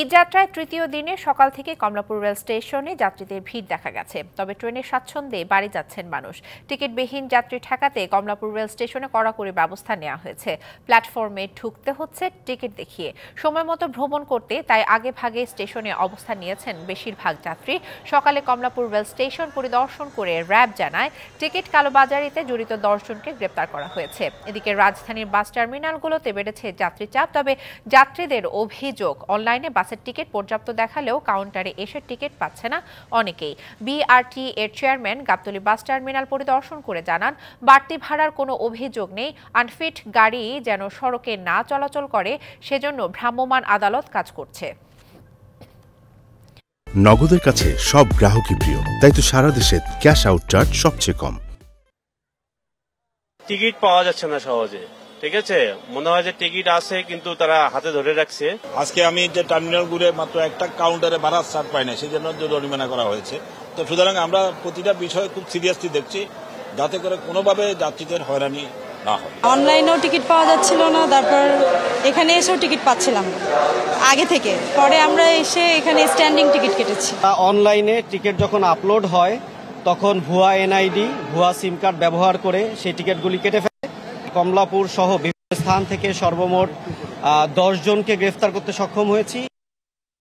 ঈদ যাত্রায় তৃতীয় দিনে সকাল থেকে কমলাপুর রেল স্টেশনে যাত্রীদের ভিড় দেখা গেছে তবে ট্রেনে স্বাচ্ছন্দ্যে বাড়ি যাচ্ছেন মানুষ টিকিটবিহীন যাত্রী ঠেকাতে কমলাপুর রেল স্টেশনে কড়াকড়ি ব্যবস্থা নেওয়া হয়েছে প্ল্যাটফর্মে ঢুকতে হচ্ছে টিকিট দেখিয়ে সময় মতো ভ্রমণ করতে তাই আগে ভাগে স্টেশনে অবস্থান নিয়েছেন বেশিরভাগ যাত্রী সকালে কমলাপুর রেল স্টেশন পরিদর্শন করে র্যাব জানায় টিকিট কালোবাজারিতে জড়িত দশজনকে গ্রেপ্তার করা হয়েছে এদিকে রাজধানীর বাস টার্মিনালগুলোতে বেড়েছে যাত্রী চাপ তবে যাত্রীদের অভিযোগ অনলাইনে বাস বাসের টিকিট পর্যাপ্ত দেখালেও কাউন্টারে এসে টিকিট পাচ্ছে না অনেকেই বিআরটি এর চেয়ারম্যান গাবতলি বাস টার্মিনাল পরিদর্শন করে জানান বাড়তি ভাড়ার কোনো অভিযোগ নেই আনফিট গাড়ি যেন সড়কে না চলাচল করে সেজন্য ভ্রাম্যমাণ আদালত কাজ করছে নগদের কাছে সব গ্রাহকই প্রিয় তাই তো সারা দেশে ক্যাশ আউট চার্জ সবচেয়ে কম টিকিট পাওয়া যাচ্ছে না সহজে ঠিক আছে মনে হয় যে টিকিট আছে কিন্তু তারা হাতে ধরে রাখছে আজকে আমি যে টার্মিনাল ঘুরে মাত্র একটা কাউন্টারে ভাড়া ছাড় পাই না সেই জন্য জরিমানা করা হয়েছে তো সুতরাং আমরা প্রতিটা বিষয় খুব সিরিয়াসলি দেখছি যাতে করে কোনোভাবে যাত্রীদের হয়রানি অনলাইনেও টিকিট পাওয়া যাচ্ছিল না তারপর এখানে এসেও টিকিট পাচ্ছিলাম আগে থেকে পরে আমরা এসে এখানে স্ট্যান্ডিং টিকিট কেটেছি অনলাইনে টিকিট যখন আপলোড হয় তখন ভুয়া এনআইডি ভুয়া সিম কার্ড ব্যবহার করে সেই টিকিটগুলি কেটে কমলাপুর সহ বিভিন্ন স্থান থেকে সর্বমোট জনকে গ্রেফতার করতে সক্ষম হয়েছি